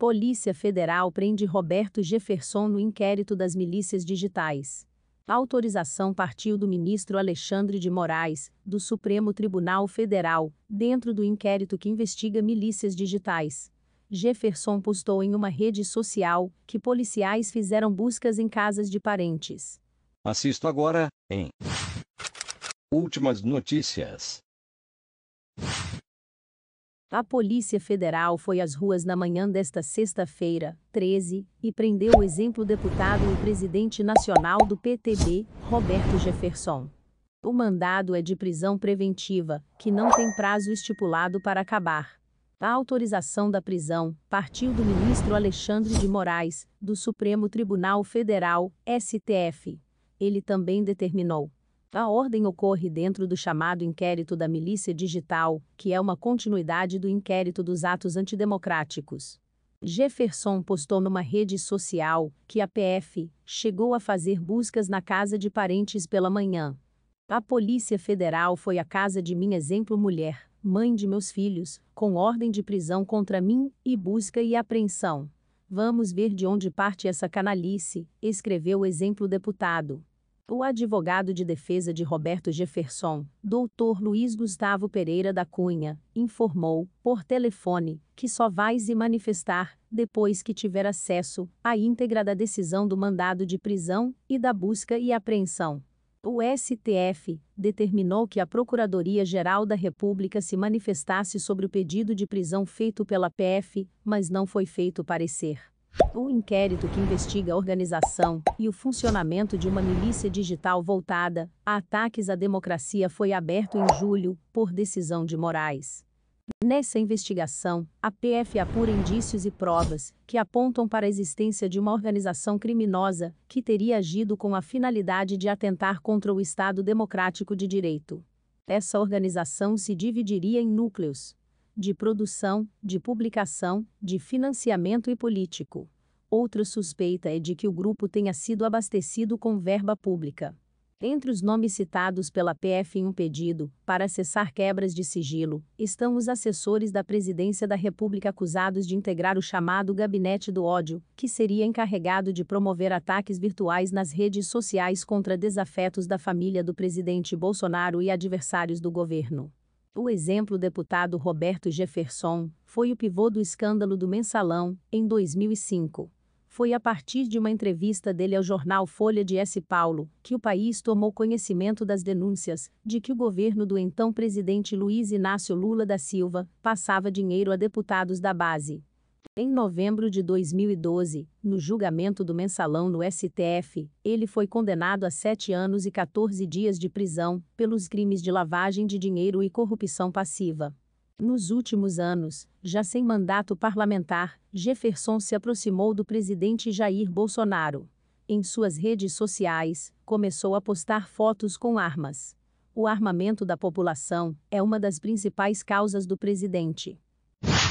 Polícia Federal prende Roberto Jefferson no inquérito das milícias digitais. A autorização partiu do ministro Alexandre de Moraes, do Supremo Tribunal Federal, dentro do inquérito que investiga milícias digitais. Jefferson postou em uma rede social que policiais fizeram buscas em casas de parentes. Assisto agora em Últimas Notícias. A Polícia Federal foi às ruas na manhã desta sexta-feira, 13, e prendeu o exemplo deputado e presidente nacional do PTB, Roberto Jefferson. O mandado é de prisão preventiva, que não tem prazo estipulado para acabar. A autorização da prisão partiu do ministro Alexandre de Moraes, do Supremo Tribunal Federal, STF. Ele também determinou a ordem ocorre dentro do chamado inquérito da milícia digital, que é uma continuidade do inquérito dos atos antidemocráticos. Jefferson postou numa rede social que a PF chegou a fazer buscas na casa de parentes pela manhã. A Polícia Federal foi à casa de minha exemplo mulher, mãe de meus filhos, com ordem de prisão contra mim e busca e apreensão. Vamos ver de onde parte essa canalice, escreveu o exemplo deputado o advogado de defesa de Roberto Jefferson, Dr. Luiz Gustavo Pereira da Cunha, informou, por telefone, que só vai se manifestar depois que tiver acesso à íntegra da decisão do mandado de prisão e da busca e apreensão. O STF determinou que a Procuradoria-Geral da República se manifestasse sobre o pedido de prisão feito pela PF, mas não foi feito parecer. O inquérito que investiga a organização e o funcionamento de uma milícia digital voltada a ataques à democracia foi aberto em julho, por decisão de Moraes. Nessa investigação, a PF apura indícios e provas que apontam para a existência de uma organização criminosa que teria agido com a finalidade de atentar contra o Estado Democrático de Direito. Essa organização se dividiria em núcleos, de produção, de publicação, de financiamento e político. Outra suspeita é de que o grupo tenha sido abastecido com verba pública. Entre os nomes citados pela PF em um pedido para cessar quebras de sigilo, estão os assessores da Presidência da República acusados de integrar o chamado Gabinete do Ódio, que seria encarregado de promover ataques virtuais nas redes sociais contra desafetos da família do presidente Bolsonaro e adversários do governo. O exemplo deputado Roberto Jefferson foi o pivô do escândalo do mensalão, em 2005. Foi a partir de uma entrevista dele ao jornal Folha de S. Paulo que o país tomou conhecimento das denúncias de que o governo do então presidente Luiz Inácio Lula da Silva passava dinheiro a deputados da base. Em novembro de 2012, no julgamento do mensalão no STF, ele foi condenado a sete anos e 14 dias de prisão pelos crimes de lavagem de dinheiro e corrupção passiva. Nos últimos anos, já sem mandato parlamentar, Jefferson se aproximou do presidente Jair Bolsonaro. Em suas redes sociais, começou a postar fotos com armas. O armamento da população é uma das principais causas do presidente.